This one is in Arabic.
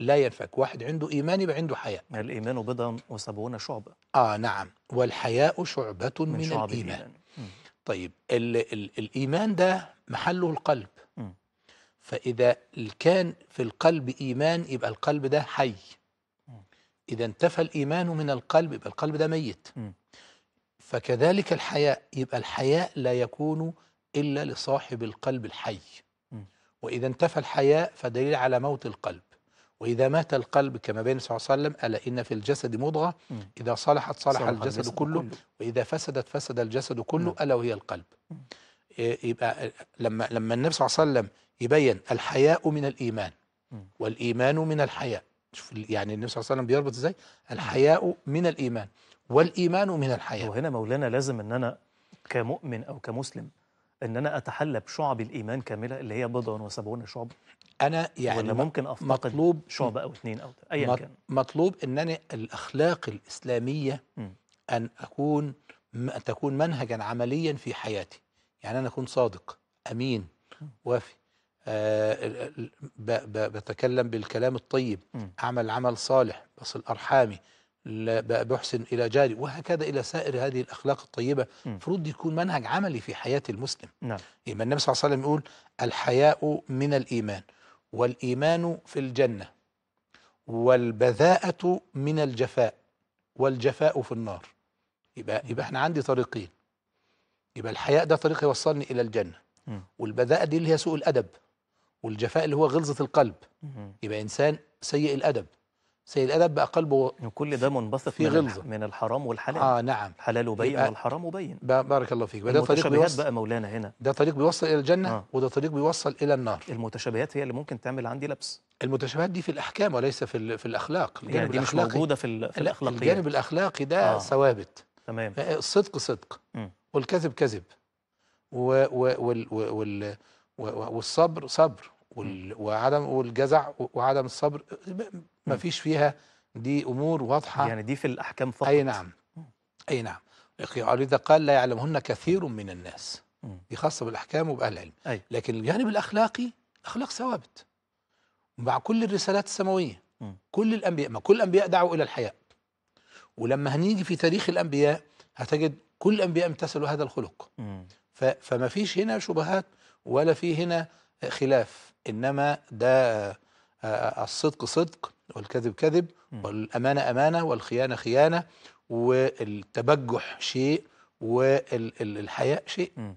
لا ينفك واحد عنده إيمان يبقى عنده حياء الإيمان بضع وسبعون شعبة آه نعم والحياء شعبة من, من شعب الإيمان, الإيمان. طيب الـ الـ الإيمان ده محله القلب م. فإذا كان في القلب إيمان يبقى القلب ده حي إذا انتفى الإيمان من القلب يبقى القلب ده ميت م. فكذلك الحياء يبقى الحياء لا يكون إلا لصاحب القلب الحي م. وإذا انتفى الحياء فدليل على موت القلب وإذا مات القلب كما بين صلى الله عليه وسلم ألا إن في الجسد مضغة إذا صلحت صلح, صلح الجسد, الجسد كله, كله وإذا فسدت فسد الجسد كله ألا وهي القلب إيه، يبقى لما لما النبي صلى الله عليه وسلم يبين الحياء من الإيمان والإيمان من الحياء شوف يعني النبي صلى الله عليه وسلم بيربط إزاي الحياء من الإيمان والإيمان من الحياء وهنا مولانا لازم أن أنا كمؤمن أو كمسلم أن أنا أتحلى بشعب الإيمان كاملة اللي هي بضع وسبعون شعب انا يعني ممكن افتقد مطلوب شعبه او اثنين او ايا كان مطلوب ان انا الاخلاق الاسلاميه م. ان اكون ان تكون منهجا عمليا في حياتي يعني انا اكون صادق امين وافي آه بتكلم بالكلام الطيب م. اعمل عمل صالح بصل ارحامي بحسن الى جاري وهكذا الى سائر هذه الاخلاق الطيبه المفروض يكون منهج عملي في حياه المسلم نعم النبي صلى الله عليه وسلم يقول الحياء من الايمان والايمان في الجنه والبذاءه من الجفاء والجفاء في النار يبقى يبقى احنا عندي طريقين يبقى الحياء ده طريق يوصلني الى الجنه والبذاءه دي اللي هي سوء الادب والجفاء اللي هو غلظه القلب يبقى انسان سيء الادب سيد الأدب بقى قلبه كل ده منبسط في غلظة من الحرام والحلال آه نعم الحلال وبين والحرام وبين بارك الله فيك ده طريق بيوصل بقى مولانا هنا ده طريق بيوصل إلى الجنة آه. وده طريق بيوصل إلى النار المتشابهات هي اللي ممكن تعمل عندي لبس المتشابهات دي في الأحكام وليس في, في الأخلاق يعني الجانب يعني دي الأخلاقي. مش موجودة في, في الأخلاقيات الجانب الأخلاقي ده آه. ثوابت تمام آه، الصدق صدق م. والكذب كذب و و وال وال والصبر صبر وعدم والجزع وعدم الصبر ما فيش فيها دي امور واضحه يعني دي في الاحكام فقط اي نعم اي نعم ولذا قال لا يعلمهن كثير من الناس دي خاصه بالاحكام وباهل العلم أي. لكن الجانب الاخلاقي اخلاق ثوابت مع كل الرسالات السماويه م. كل الانبياء ما كل الانبياء دعوا الى الحياء ولما هنيجي في تاريخ الانبياء هتجد كل الانبياء امتثلوا هذا الخلق م. فما فيش هنا شبهات ولا في هنا خلاف إنما ده آه، آه، الصدق صدق والكذب كذب والأمانة أمانة والخيانة خيانة والتبجح شيء والحياء شيء